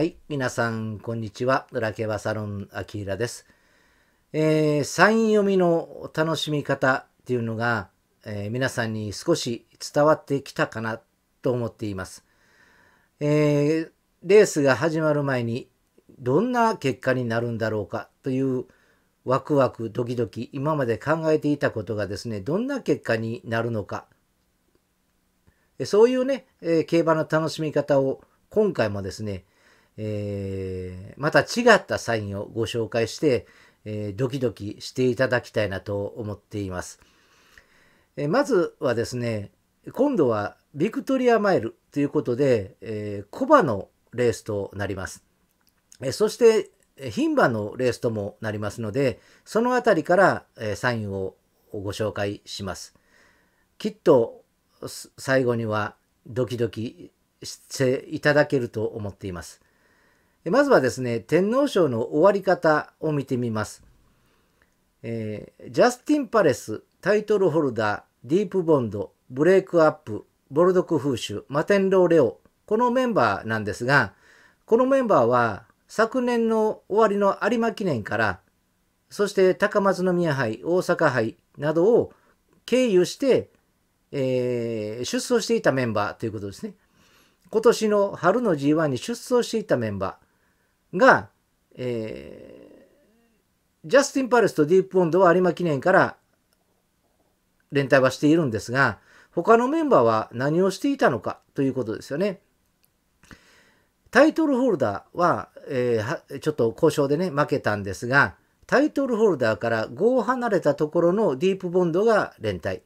はい、皆さん、こんにちは。ラケバサロン、アキーラです。えー、サイン読みの楽しみ方っていうのが、えー、皆さんに少し伝わってきたかなと思っています。えー、レースが始まる前に、どんな結果になるんだろうかというワクワクドキドキ今まで考えていたことがですねどんな結果になるのかそういうね、えー、競馬の楽しみ方を今回もですね、えー、また違ったサインをご紹介して、えー、ドキドキしていただきたいなと思っています。えー、まずはですね、今度はビクトリアマイルということで、えー、コバのレースとなります。えそして、牝馬のレースともなりますので、そのあたりから、えサインをご紹介します。きっと最後にはドキドキしていただけると思っています。まずはですね、天皇賞の終わり方を見てみます。えー、ジャスティン・パレス、タイトルホルダー、ディープボンド、ブレイクアップ、ボルドクフーシュ、マテンロー・レオ、このメンバーなんですが、このメンバーは昨年の終わりの有馬記念から、そして高松宮杯、大阪杯などを経由して、えー、出走していたメンバーということですね。今年の春の G1 に出走していたメンバー。が、えー、ジャスティン・パレスとディープ・ボンドは有馬記念から連帯はしているんですが、他のメンバーは何をしていたのかということですよね。タイトルホルダーは、えー、ちょっと交渉でね、負けたんですが、タイトルホルダーから5離れたところのディープボンドが連帯。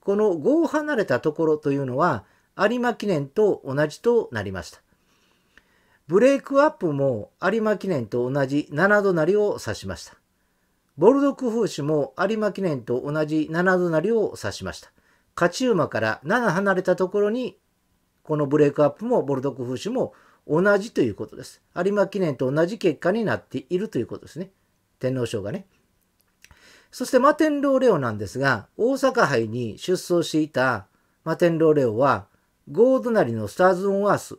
この5離れたところというのは、有馬記念と同じとなりました。ブレイクアップも有馬記念と同じ7度なりを指しました。ボルドクフーシも有馬記念と同じ7度なりを指しました。勝ち馬から7離れたところに、このブレイクアップもボルドクフーシも同じということです。有馬記念と同じ結果になっているということですね。天皇賞がね。そしてマテンローレオなんですが、大阪杯に出走していたマテンローレオは、ゴードなりのスターズ・オン・ワース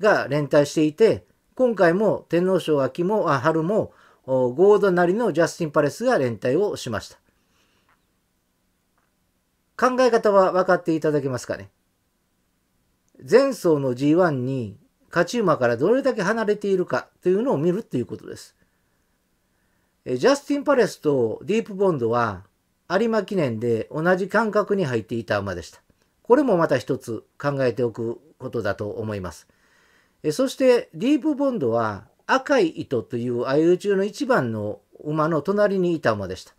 が連帯していて、今回も天皇賞秋も、あ春も、ゴードなりのジャスティン・パレスが連帯をしました。考え方は分かっていただけますかね前走の G1 に勝ち馬からどれだけ離れているかというのを見るということです。ジャスティン・パレスとディープボンドは有馬記念で同じ間隔に入っていた馬でした。これもまた一つ考えておくことだと思います。そしてディープボンドは赤い糸というアイル中の一番の馬の隣にいた馬でした。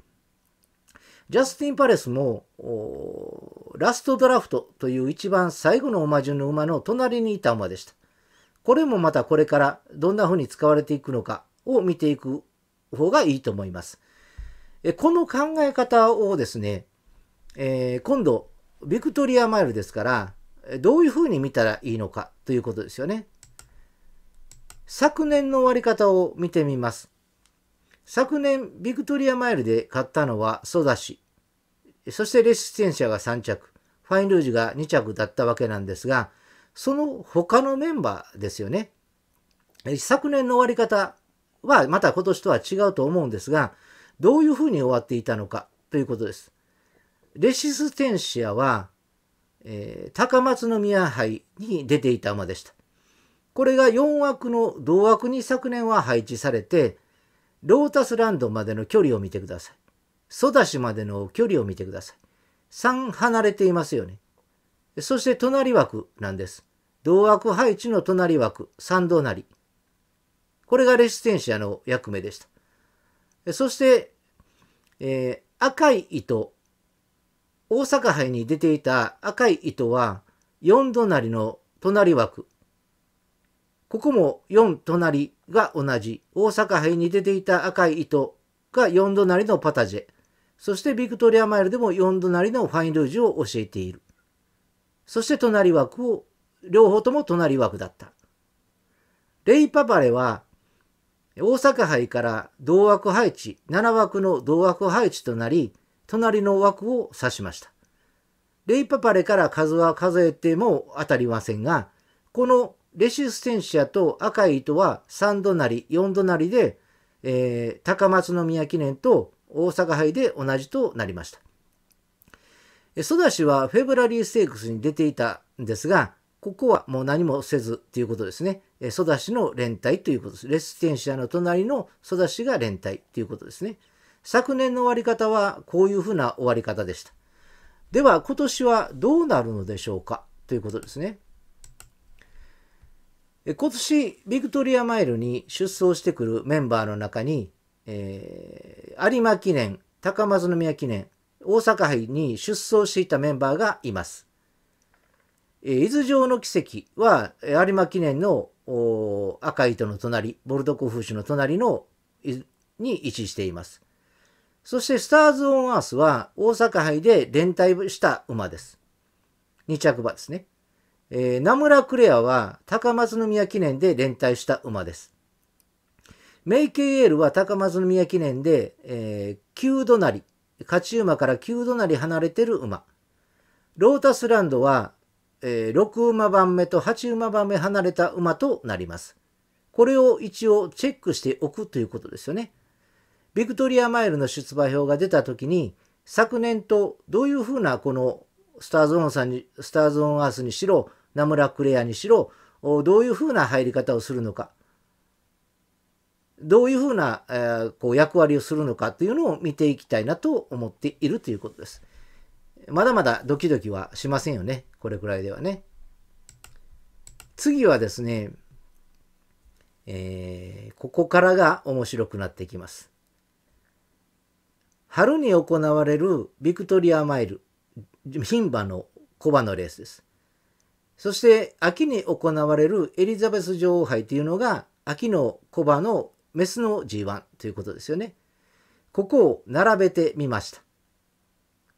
ジャスティン・パレスもラストドラフトという一番最後の馬順の馬の隣にいた馬でした。これもまたこれからどんな風に使われていくのかを見ていく方がいいと思います。この考え方をですね、えー、今度、ビクトリアマイルですから、どういう風に見たらいいのかということですよね。昨年の割り方を見てみます。昨年、ビクトリアマイルで買ったのはソダシ、そしてレシステンシャが3着、ファインルージュが2着だったわけなんですが、その他のメンバーですよね。昨年の終わり方はまた今年とは違うと思うんですが、どういうふうに終わっていたのかということです。レシステンシアは、えー、高松宮杯に出ていた馬でした。これが4枠の同枠に昨年は配置されて、ロータスランドまでの距離を見てください。ソダシまでの距離を見てください。3離れていますよね。そして隣枠なんです。同枠配置の隣枠、3隣。これがレシテンシアの役目でした。そして、えー、赤い糸、大阪杯に出ていた赤い糸は4隣の隣枠、ここも4隣が同じ。大阪杯に出ていた赤い糸が4隣のパタジェ。そしてビクトリアマイルでも4隣のファインルージュを教えている。そして隣枠を、両方とも隣枠だった。レイパパレは、大阪杯から同枠配置、7枠の同枠配置となり、隣の枠を指しました。レイパパレから数は数えても当たりませんが、このレシステンシアと赤い糸は3度なり4度なりで、えー、高松宮記念と大阪杯で同じとなりました。ソダシはフェブラリーステークスに出ていたんですが、ここはもう何もせずということですね。ソダシの連帯ということです。レシステンシアの隣のソダシが連帯ということですね。昨年の終わり方はこういうふうな終わり方でした。では今年はどうなるのでしょうかということですね。今年、ビクトリアマイルに出走してくるメンバーの中に、えー、有馬記念、高松宮記念、大阪杯に出走していたメンバーがいます。えー、伊豆城の奇跡は、有馬記念の赤糸の隣、ボルドコフーシュの隣のに位置しています。そして、スターズ・オン・アースは、大阪杯で連帯した馬です。2着馬ですね。えー、名村クレアは高松宮記念で連帯した馬です。メイケイエールは高松宮記念で、えー、9度なり、勝ち馬から9度なり離れてる馬。ロータスランドは、えー、6馬番目と8馬番目離れた馬となります。これを一応チェックしておくということですよね。ビクトリアマイルの出馬表が出た時に、昨年とどういうふうなこのスターズオンさんに、スターズオンアースにしろ、ムラクレアにしろどういうふうな入り方をするのかどういうふうな、えー、こう役割をするのかというのを見ていきたいなと思っているということです。まだまだドキドキはしませんよね。これくらいではね。次はですね、えー、ここからが面白くなってきます。春に行われるビクトリアマイル、牝馬のコバのレースです。そして秋に行われるエリザベス女王杯というのが秋のコバのメスの G1 ということですよね。ここを並べてみました。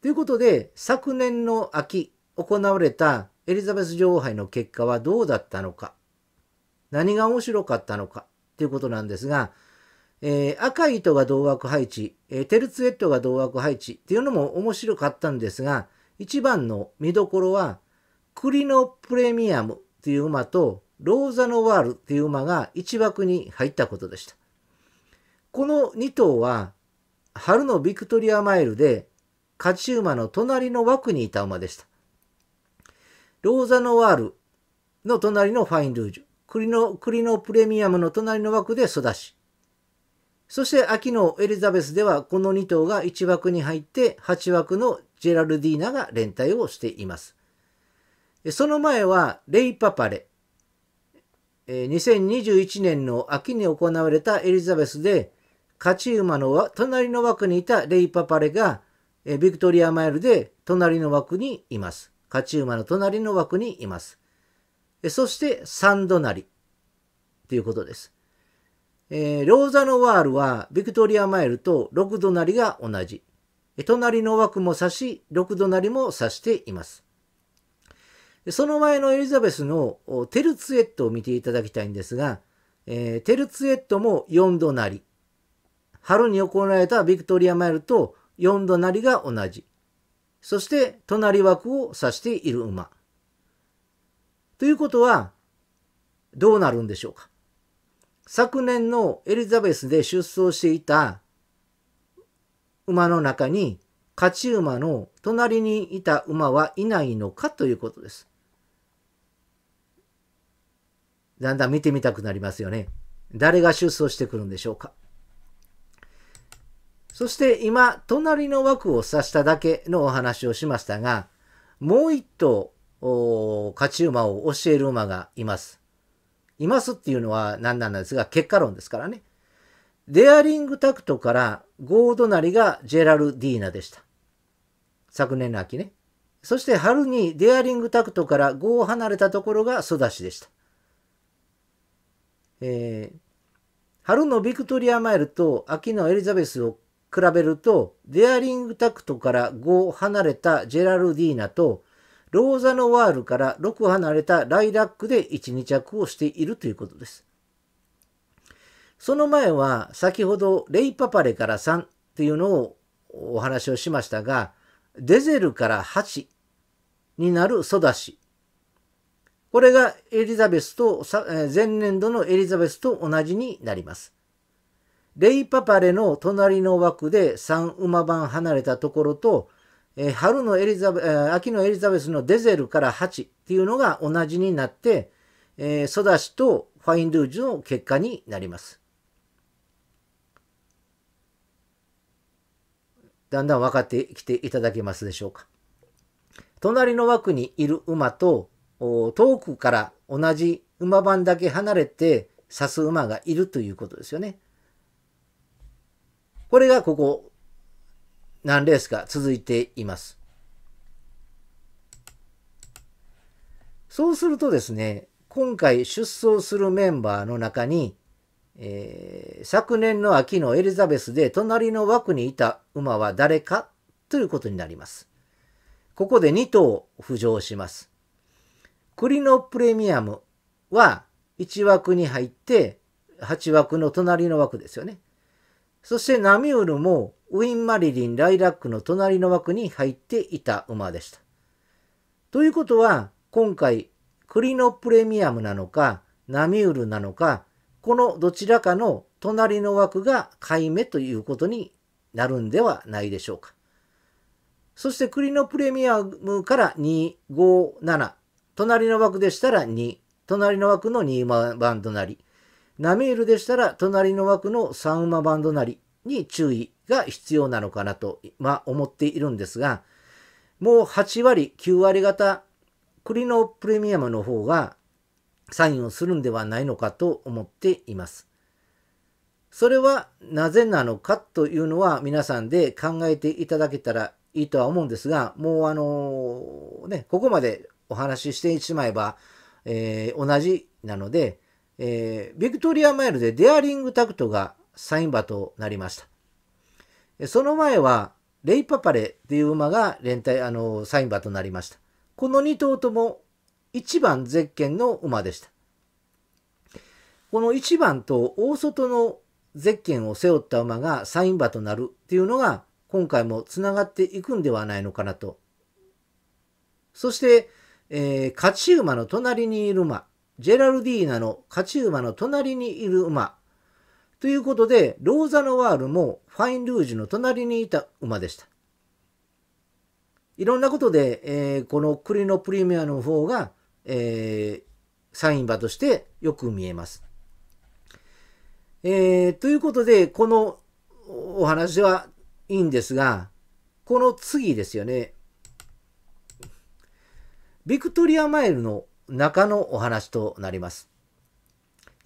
ということで昨年の秋行われたエリザベス女王杯の結果はどうだったのか何が面白かったのかということなんですが、えー、赤い糸が同枠配置、えー、テルツエットが同枠配置っていうのも面白かったんですが一番の見どころは栗のプレミアムという馬とローザノワールという馬が1枠に入ったことでした。この2頭は春のビクトリアマイルで勝ち馬の隣の枠にいた馬でした。ローザノワールの隣のファインルージュ、栗の栗のプレミアムの隣の枠で育ち、そして秋のエリザベスではこの2頭が1枠に入って8枠のジェラルディーナが連帯をしています。その前は、レイパパレ。2021年の秋に行われたエリザベスで、勝ち馬の隣の枠にいたレイパパレが、ビクトリアマイルで隣の枠にいます。勝ち馬の隣の枠にいます。そして、3隣ということです。えー、ローザノワールはビクトリアマイルと6隣が同じ。隣の枠も指し、6隣も指しています。その前のエリザベスのテルツエットを見ていただきたいんですが、えー、テルツエットも4度なり。春に行われたビクトリアマイルと4度なりが同じ。そして隣枠を指している馬。ということは、どうなるんでしょうか。昨年のエリザベスで出走していた馬の中に勝ち馬の隣にいた馬はいないのかということです。だんだん見てみたくなりますよね。誰が出走してくるんでしょうか。そして今、隣の枠を指しただけのお話をしましたが、もう一頭、勝ち馬を教える馬がいます。いますっていうのは何なんですが、結果論ですからね。デアリングタクトから5隣がジェラルディーナでした。昨年の秋ね。そして春にデアリングタクトから5を離れたところがソダシでした。えー、春のビクトリアマイルと秋のエリザベスを比べると、デアリングタクトから5離れたジェラルディーナと、ローザノワールから6離れたライラックで1、2着をしているということです。その前は先ほどレイパパレから3っていうのをお話をしましたが、デゼルから8になるソダシこれがエリザベスと、前年度のエリザベスと同じになります。レイパパレの隣の枠で3馬番離れたところと、え春のエリザベ、秋のエリザベスのデゼルから8っていうのが同じになって、えー、ソダシとファインドゥージュの結果になります。だんだん分かってきていただけますでしょうか。隣の枠にいる馬と遠くから同じ馬番だけ離れて刺す馬がいるということですよね。これがここ何レースか続いています。そうするとですね、今回出走するメンバーの中に、えー、昨年の秋のエリザベスで隣の枠にいた馬は誰かということになります。ここで2頭浮上します。栗のプレミアムは1枠に入って8枠の隣の枠ですよね。そしてナミュールもウィン・マリリン・ライラックの隣の枠に入っていた馬でした。ということは今回栗のプレミアムなのかナミュールなのかこのどちらかの隣の枠が買い目ということになるんではないでしょうか。そして栗のプレミアムから257隣の枠でしたら2、隣の枠の2番り、ナミールでしたら隣の枠の3馬番りに注意が必要なのかなと、まあ、思っているんですが、もう8割、9割方、栗のプレミアムの方がサインをするんではないのかと思っています。それはなぜなのかというのは皆さんで考えていただけたらいいとは思うんですが、もうあのね、ここまでお話ししてしまえば、えー、同じなので、えー、ビクトリアマイルでデアリングタクトがサイン馬となりました。その前は、レイパパレっていう馬が連帯、あの、サイン馬となりました。この2頭とも1番ゼッケンの馬でした。この1番と大外のゼッケンを背負った馬がサイン馬となるっていうのが今回も繋がっていくんではないのかなと。そして、えー、勝ち馬の隣にいる馬、ジェラルディーナの勝ち馬の隣にいる馬。ということで、ローザノワールもファインルージュの隣にいた馬でした。いろんなことで、えー、この栗のプレミアの方が、えー、サイン馬としてよく見えます。えー、ということで、このお話はいいんですが、この次ですよね。ビクトリアマイルの中のお話となります。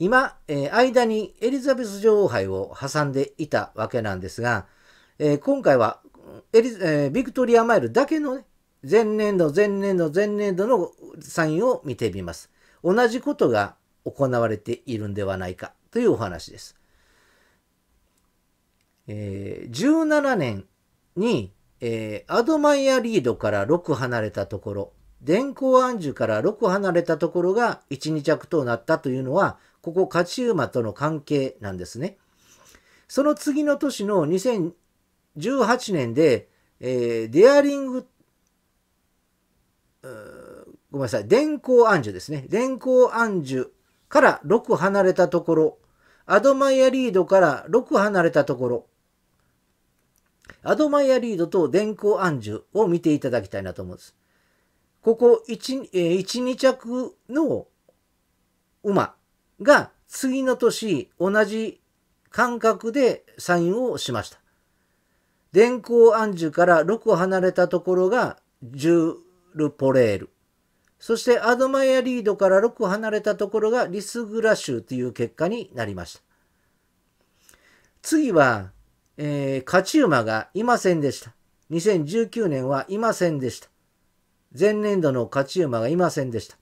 今、えー、間にエリザベス女王杯を挟んでいたわけなんですが、えー、今回はエリ、えー、ビクトリアマイルだけの、ね、前年度、前年度、前年度のサインを見てみます。同じことが行われているんではないかというお話です。えー、17年に、えー、アドマイアリードから6離れたところ、電光安住から6離れたところが1、2着となったというのは、ここ勝ち馬との関係なんですね。その次の年の2018年で、えー、デアリング、ごめんなさい、電光安住ですね。電光安住から6離れたところ、アドマイアリードから6離れたところ、アドマイアリードと電光安住を見ていただきたいなと思うんです。ここ1、えー、1、2着の馬が次の年同じ感覚でサインをしました。電光暗示から6離れたところがジュルポレール。そしてアドマイアリードから6離れたところがリスグラ州という結果になりました。次は、えー、勝ち馬がいませんでした。2019年はいませんでした。前年度の勝ち馬がいませんでした。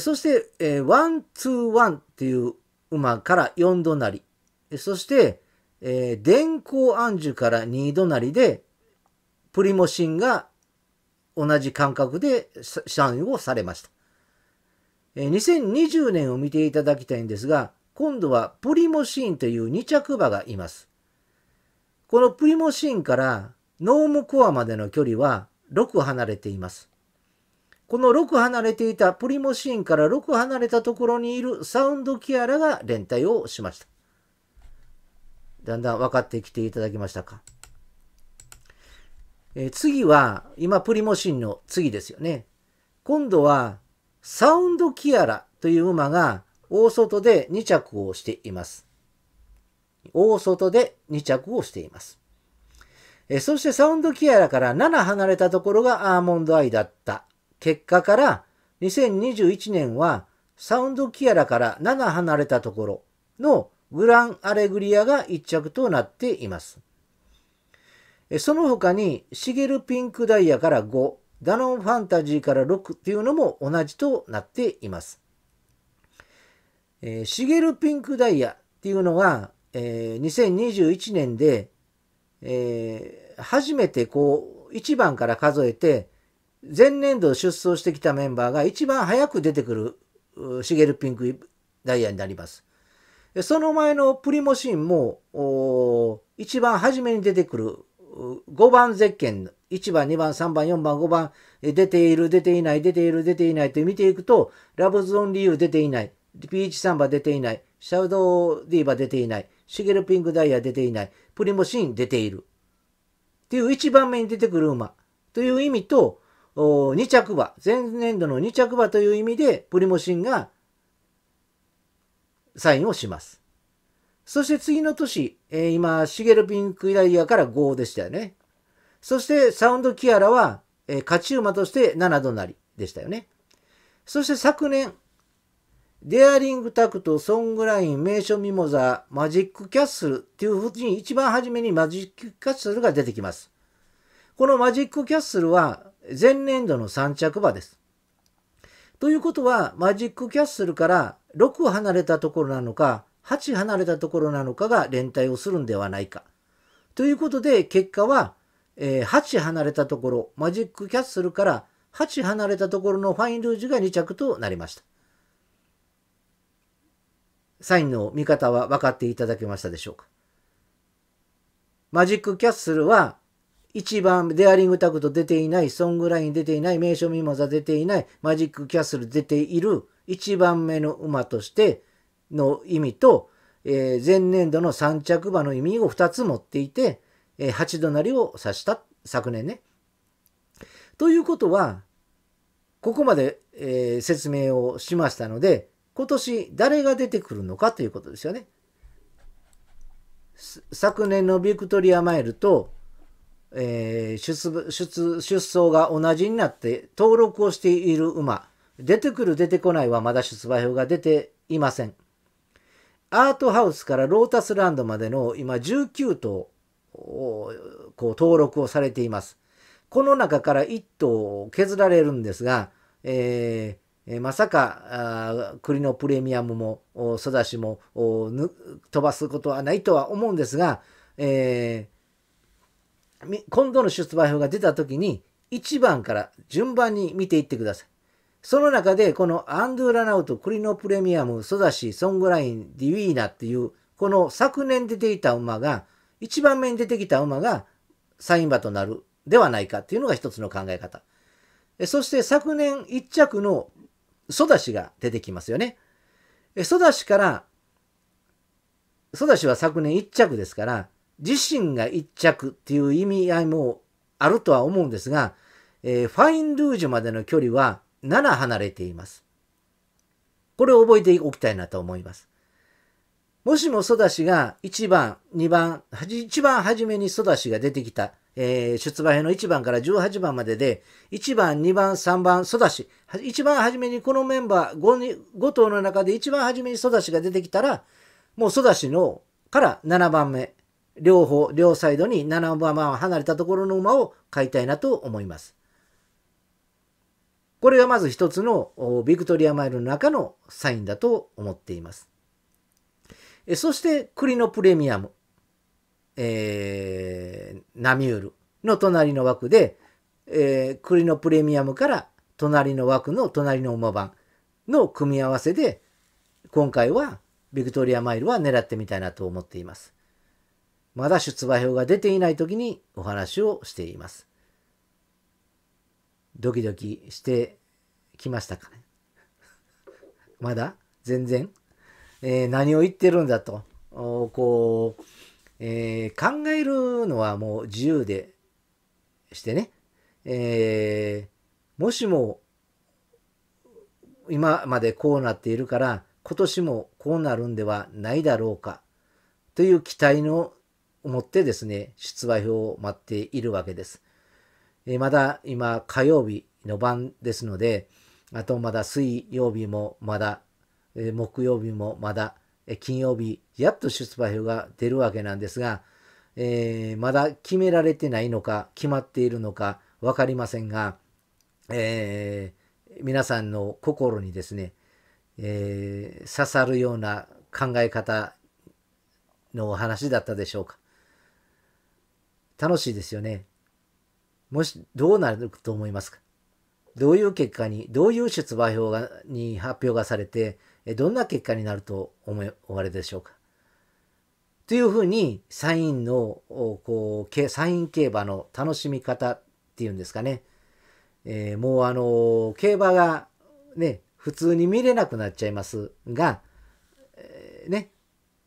そして、えワン、ツー、ワンっていう馬から4度なり、そして、え電光暗示から2度なりで、プリモシンが同じ間隔で社員をされました。2020年を見ていただきたいんですが、今度はプリモシンという2着馬がいます。このプリモシンからノームコアまでの距離は6離れています。この6離れていたプリモシーンから6離れたところにいるサウンドキアラが連帯をしました。だんだん分かってきていただきましたか。えー、次は、今プリモシーンの次ですよね。今度はサウンドキアラという馬が大外で2着をしています。大外で2着をしています。えそしてサウンドキアラから7離れたところがアーモンドアイだった。結果から2021年はサウンドキアラから7離れたところのグランアレグリアが1着となっています。その他にシゲルピンクダイヤから5、ダノンファンタジーから6っていうのも同じとなっています。えー、シゲルピンクダイヤっていうのが、えー、2021年でえー、初めてこう、1番から数えて、前年度出走してきたメンバーが一番早く出てくる、シゲルピンクダイヤになります。その前のプリモシンも、一番初めに出てくる、5番ゼッケン、1番、2番、3番、4番、5番、出ている、出ていない、出ている、出ていないと見ていくと、ラブズオン理由出ていない、ピーチサンバ出ていない、シャウドディーバ出ていない。シゲルピングダイヤ出ていない。プリモシーン出ている。っていう一番目に出てくる馬という意味と、2着馬、前年度の2着馬という意味で、プリモシンがサインをします。そして次の年、えー、今、シゲルピンクイダイヤから5でしたよね。そして、サウンドキアラは、えー、勝ち馬として7度なりでしたよね。そして昨年、デアリングタクト、ソングライン、名所ミモザ、マジックキャッスルっていうふうに一番初めにマジックキャッスルが出てきます。このマジックキャッスルは前年度の3着馬です。ということはマジックキャッスルから6離れたところなのか8離れたところなのかが連帯をするんではないか。ということで結果は、え8離れたところマジックキャッスルから8離れたところのファインルージュが2着となりました。サインの見方は分かっていただけましたでしょうかマジックキャッスルは1番デアリングタクト出ていない、ソングライン出ていない、名所ミモザ出ていない、マジックキャッスル出ている1番目の馬としての意味と、えー、前年度の3着馬の意味を2つ持っていて、えー、8度なりを指した昨年ね。ということは、ここまで、えー、説明をしましたので、今年誰が出てくるのかということですよね。昨年のビクトリアマイルと、えー、出出出走が同じになって登録をしている馬出てくる出てこないはまだ出馬表が出ていませんアートハウスからロータスランドまでの今19頭こう登録をされていますこの中から1頭削られるんですが、えー、えまさか栗のプレミアムも育ちも飛ばすことはないとは思うんですが、えー、今度の出馬表が出た時に1番から順番に見ていってください。その中でこのアンドゥーラナウト、クリノプレミアム、ソダシ、ソングライン、ディウィーナっていうこの昨年出ていた馬が1番目に出てきた馬がサイン馬となるではないかっていうのが一つの考え方。そして昨年1着のソダシが出てきますよね。ソダシから、ソダシは昨年1着ですから、自身が1着っていう意味合いもあるとは思うんですが、えー、ファインルージュまでの距離は7離れています。これを覚えておきたいなと思います。もしもソダシが1番、2番、1番初めにソダシが出てきたえー、出馬編の1番から18番までで、1番、2番、3番、ソダシ。一番初めにこのメンバー 5, 5頭の中で一番初めにソダシが出てきたら、もうソダシのから7番目、両方、両サイドに7番目離れたところの馬を買いたいなと思います。これがまず一つのビクトリアマイルの中のサインだと思っています。そして、栗のプレミアム。えー、ナミュールの隣の枠で、えー、栗のプレミアムから隣の枠の隣の馬番の組み合わせで、今回はビクトリアマイルは狙ってみたいなと思っています。まだ出馬表が出ていない時にお話をしています。ドキドキしてきましたかね まだ全然、えー、何を言ってるんだと、こう、えー、考えるのはもう自由でしてね、えー、もしも今までこうなっているから今年もこうなるんではないだろうかという期待の思ってですね出馬票を待っているわけです。えー、まだ今火曜日の晩ですのであとまだ水曜日もまだ、えー、木曜日もまだ金曜日、やっと出馬票が出るわけなんですが、えー、まだ決められてないのか、決まっているのか分かりませんが、えー、皆さんの心にですね、えー、刺さるような考え方のお話だったでしょうか。楽しいですよね。もし、どうなると思いますかどういう結果に、どういう出馬表がに発表がされて、どんな結果になると思われでしょうかというふうにサインのこうサイン競馬の楽しみ方っていうんですかね、えー、もうあの競馬がね普通に見れなくなっちゃいますが、えー、ね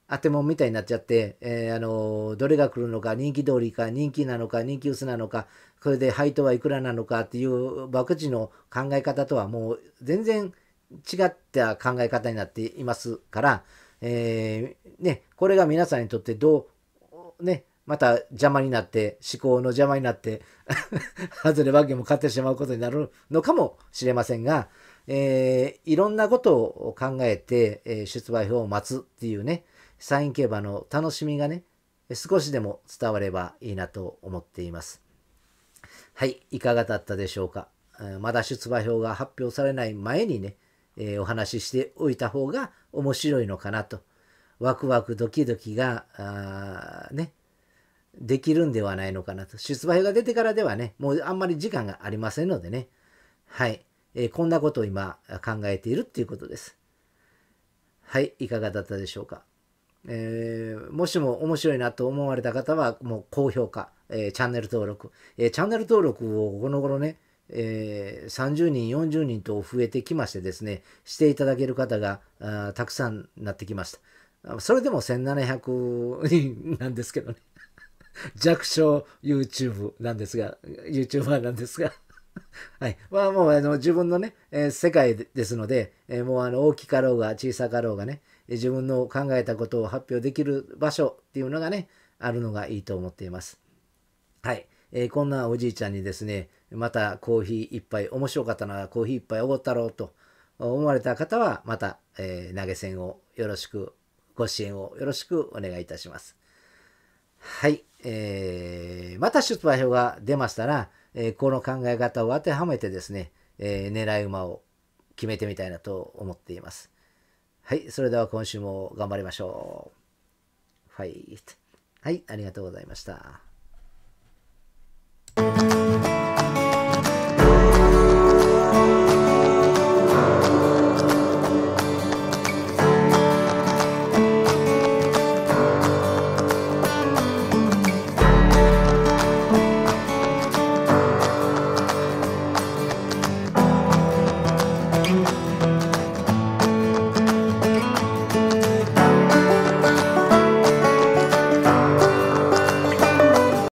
当てもんみたいになっちゃって、えー、あのどれが来るのか人気通りか人気なのか人気薄なのかこれで配当はいくらなのかっていう博打の考え方とはもう全然違った考え方になっていますから、えー、ね、これが皆さんにとってどう、ね、また邪魔になって、思考の邪魔になって 外れわけも買ってしまうことになるのかもしれませんが、えー、いろんなことを考えて、え出馬表を待つっていうね、サイン競馬の楽しみがね、少しでも伝わればいいなと思っています。はい、いかがだったでしょうか。まだ出馬表が発表されない前にね、えー、お話ししておいた方が面白いのかなと。ワクワクドキドキが、ね、できるんではないのかなと。出馬票が出てからではね、もうあんまり時間がありませんのでね。はい。えー、こんなことを今考えているっていうことです。はい。いかがだったでしょうか。えー、もしも面白いなと思われた方は、もう高評価、えー、チャンネル登録、えー、チャンネル登録をこの頃ね、えー、30人、40人と増えてきましてですね、していただける方がたくさんなってきました。それでも1700人なんですけどね。弱小 YouTube なんですが、YouTuber なんですが。はい。まあもうあの自分のね、えー、世界ですので、えー、もうあの大きかろうが小さかろうがね、自分の考えたことを発表できる場所っていうのがね、あるのがいいと思っています。はい。えー、こんなおじいちゃんにですね、またコーヒー一杯、面白かったならコーヒー一杯おごったろうと思われた方は、また、えー、投げ銭をよろしく、ご支援をよろしくお願いいたします。はい。えー、また出馬表が出ましたら、えー、この考え方を当てはめてですね、えー、狙い馬を決めてみたいなと思っています。はい。それでは今週も頑張りましょう。ファイト。はい。ありがとうございました。Música